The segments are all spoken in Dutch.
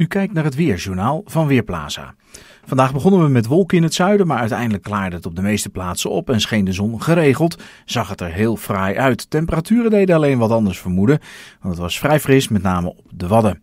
U kijkt naar het Weerjournaal van Weerplaza. Vandaag begonnen we met wolken in het zuiden, maar uiteindelijk klaarde het op de meeste plaatsen op en scheen de zon geregeld. Zag het er heel fraai uit. Temperaturen deden alleen wat anders vermoeden, want het was vrij fris, met name op de Wadden.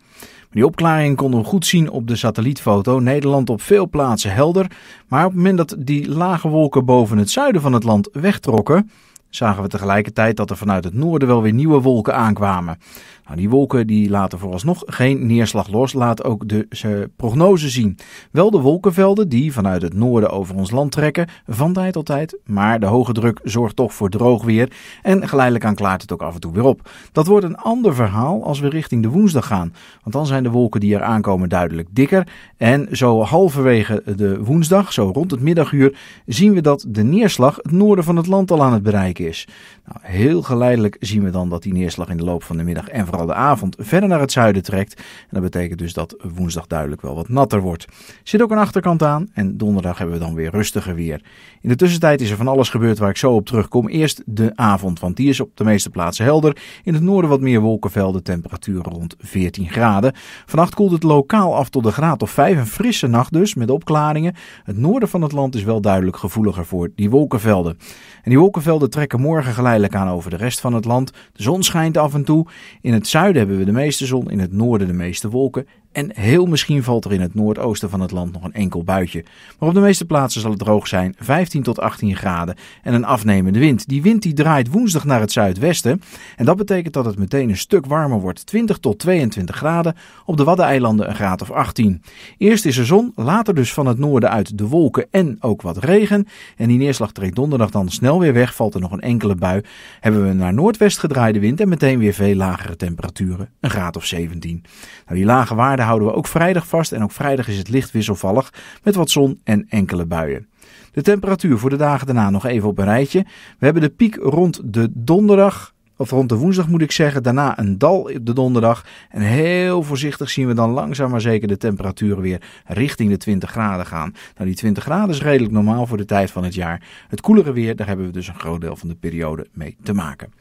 Die opklaring konden we goed zien op de satellietfoto. Nederland op veel plaatsen helder. Maar op het moment dat die lage wolken boven het zuiden van het land wegtrokken, zagen we tegelijkertijd dat er vanuit het noorden wel weer nieuwe wolken aankwamen. Nou, die wolken die laten vooralsnog geen neerslag los, laat ook de prognose zien. Wel de wolkenvelden die vanuit het noorden over ons land trekken, van tijd tot tijd, maar de hoge druk zorgt toch voor droog weer en geleidelijk aan klaart het ook af en toe weer op. Dat wordt een ander verhaal als we richting de woensdag gaan, want dan zijn de wolken die er aankomen duidelijk dikker en zo halverwege de woensdag, zo rond het middaguur, zien we dat de neerslag het noorden van het land al aan het bereiken is. Nou, heel geleidelijk zien we dan dat die neerslag in de loop van de middag en vooral de avond verder naar het zuiden trekt. En dat betekent dus dat woensdag duidelijk wel wat natter wordt. Zit ook een achterkant aan en donderdag hebben we dan weer rustiger weer. In de tussentijd is er van alles gebeurd waar ik zo op terugkom. Eerst de avond, want die is op de meeste plaatsen helder. In het noorden wat meer wolkenvelden, temperatuur rond 14 graden. Vannacht koelt het lokaal af tot de graad of 5. Een frisse nacht dus, met opklaringen. Het noorden van het land is wel duidelijk gevoeliger voor die wolkenvelden. En die wolkenvelden trekken morgen geleidelijk aan over de rest van het land. De zon schijnt af en toe. In het zuiden hebben we de meeste zon, in het noorden de meeste wolken. En heel misschien valt er in het noordoosten van het land nog een enkel buitje. Maar op de meeste plaatsen zal het droog zijn, 15 tot 18 graden en een afnemende wind. Die wind die draait woensdag naar het zuidwesten. En dat betekent dat het meteen een stuk warmer wordt, 20 tot 22 graden. Op de Waddeneilanden een graad of 18. Eerst is er zon, later dus van het noorden uit de wolken en ook wat regen. En die neerslag trekt donderdag dan snel weer weg, valt er nog een een enkele bui hebben we naar noordwest gedraaide wind en meteen weer veel lagere temperaturen, een graad of 17. Nou, die lage waarden houden we ook vrijdag vast en ook vrijdag is het licht wisselvallig met wat zon en enkele buien. De temperatuur voor de dagen daarna nog even op een rijtje. We hebben de piek rond de donderdag of rond de woensdag moet ik zeggen, daarna een dal op de donderdag. En heel voorzichtig zien we dan langzaam maar zeker de temperaturen weer richting de 20 graden gaan. Nou, die 20 graden is redelijk normaal voor de tijd van het jaar. Het koelere weer, daar hebben we dus een groot deel van de periode mee te maken.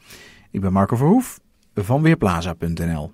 Ik ben Marco Verhoef van Weerplaza.nl.